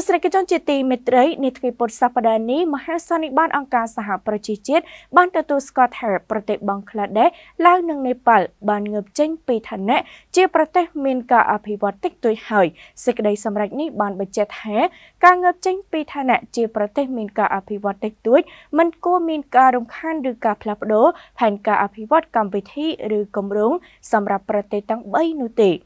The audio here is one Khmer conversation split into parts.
ស្សនិកជនជាទីមេត្រីនាថ្ងៃពុទ្ធសប្តាហ៍នេះមហាសន្និបាតអង្គការសហប្រជាជាតិបានទទួលស្គាល់ថាប្រទេស បង់ក្លាដេសឡាវនិងនេប៉ាល់បានងើបចេញពីឋានៈជាប្រទេសមានការអភិវឌ្ឍតិចតួចហើយសេចក្តីសម្រេចនេះបានបញ្ជាក់ថាការងើបចេញពីឋានៈជាប្រទេសមានការអភិវឌ្ឍតិចតួចមិនគួរមានការរំខាន ឬការផ្លាស់ប្ដូរផែនការអភិវឌ្ឍកម្មវិធីឬគម្រោងសម្រាប់ប្រទេសទាំង3នោះទេ។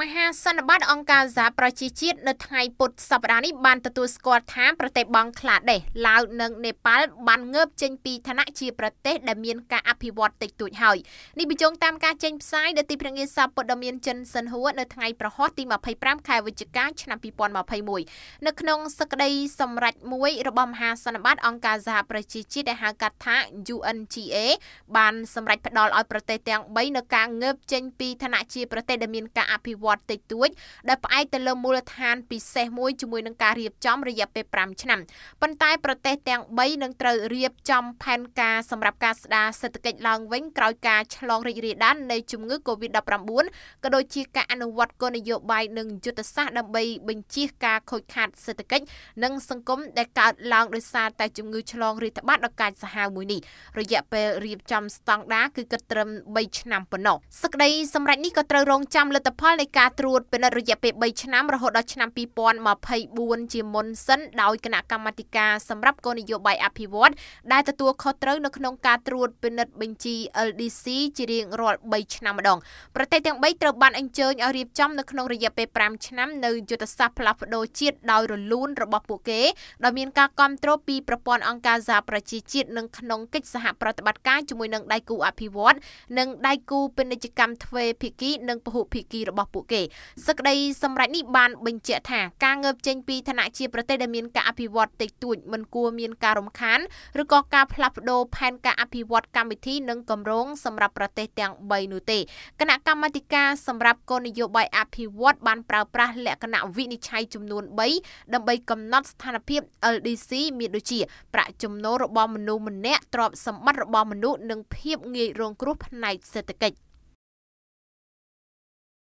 មហាសន្និបាតអង្គការសហប្រជាជាតិនៅថ្ងៃពុធសប្តាហ៍នេះបានទទួលស្គាល់ថាប្រទេសបង់ក្លាដេសឡាវនិងនេប៉ាល់បានងើបចេញពីឋានៈជាប្រទេសដែលមានការអភិវឌ្ឍតិចតួចហើយនេះបញ្ជាក់តាមការចេញផ្សាយនៅទីព្រងាសាព័ត៌មានចិនសិនហួរនៅថ្ងៃប្រហោះទី25ខែវិច្ឆិកា ឆ្នាំ2021នៅក្នុងសក្តី សម្រេចមួយរបស់មហាសន្និបាត អង្គការសហប្រជាជាតិដែលហៅកាត់ថា UNGA បានសម្រេចផ្តល់ឲ្យប្រទេសទាំង3នៅការងើបចេញពីឋានៈជា ប្រទេសដែលមានការអភិវឌ្ឍតិចតួចដែលផ្អែកទៅលើមូលដ្ឋានពិសេសមួយជាមួយនឹងការរៀបចំរយៈពេល5ឆ្នាំប៉ុន្តែប្រទេសទាំង3នឹងត្រូវរៀបចំ ផែនការសម្រាប់ការស្ដារសេដ្ឋកិច្ចលេចឡើងវិញក្រោយការឆ្លងរីករាលដាលនៃជំងឺ Covid-19 ក៏ដូចជាការអនុវត្តគោលនយោបាយនិងយុទ្ធសាស្ត្រដើម្បីបញ្ជៀសការខូចខាតសេដ្ឋកិច្ចនិងសង្គមដែលកើតឡើងដោយសារតែជំងឺឆ្លងរាលដាលដ៏កាចសាហាវមួយនេះរយៈពេលរៀបចំស្តង់ដារគឺគិតត្រឹម3ឆ្នាំប៉ុណ្ណោះសក្តីសម្រាប់នេះក៏ត្រូវរងចាំលទ្ធផលនៃការត្រួតពិនិត្យរយៈពេល3ឆ្នាំរហូតដល់ឆ្នាំ2024ជាមុនសិនដោយគណៈកម្មាធិការសម្រាប់គោលនយោបាយអភិវឌ្ឍដែលទទួលខុសត្រូវនៅក្នុងការត្រួតពិនិត្យបញ្ជី LDC ជារៀងរាល់3ឆ្នាំម្ដងប្រទេសទាំង3ត្រូវបានអញ្ជើញឲ្យរៀបចំនៅក្នុងរយៈពេល5ឆ្នាំនៅយុទ្ធសាស្ត្រផ្លាស់ប្ដូរជាតិដោយរលូនរបស់ពួកគេដោយមានការគ្រប់គ្រងពីប្រព័ន្ធអង្គការសហប្រជាជាតិនិងក្នុងកិច្ចសហប្រតិបត្តិការជាមួយនឹងដៃគូអភិវឌ្ឍនិងដៃគូពាណិជ្ជកម្មទ្វេភាគី និងពហុភាគីរបស់ពួកគេសក្តីសម្រាប់នេះបានបញ្ជាក់ថាការងើបចេញពីឋានៈជាប្រទេសដែលមានការអភិវឌ្ឍតិចតួចមិនគួរមានការរំខានឬក៏ការផ្លាស់ប្ដូរផែនការអភិវឌ្ឍកម្មវិធីធីនិងគម្រោងសម្រាប់ប្រទេសទាំង3នោះទេគណៈកម្មាធិការសម្រាប់គោលនយោបាយអភិវឌ្ឍបានប្រើប្រាស់លក្ខណៈវិនិច្ឆ័យចំនួន3ដើម្បីកំណត់ស្ថានភាព LDC មានដូចជាប្រាក់ចំណូលរបស់មនុស្សម្នាក់ទ្រព្យសម្បត្តិរបស់មនុស្សនិងភាពងាយរងគ្រោះផ្នែកសេដ្ឋកិច្ច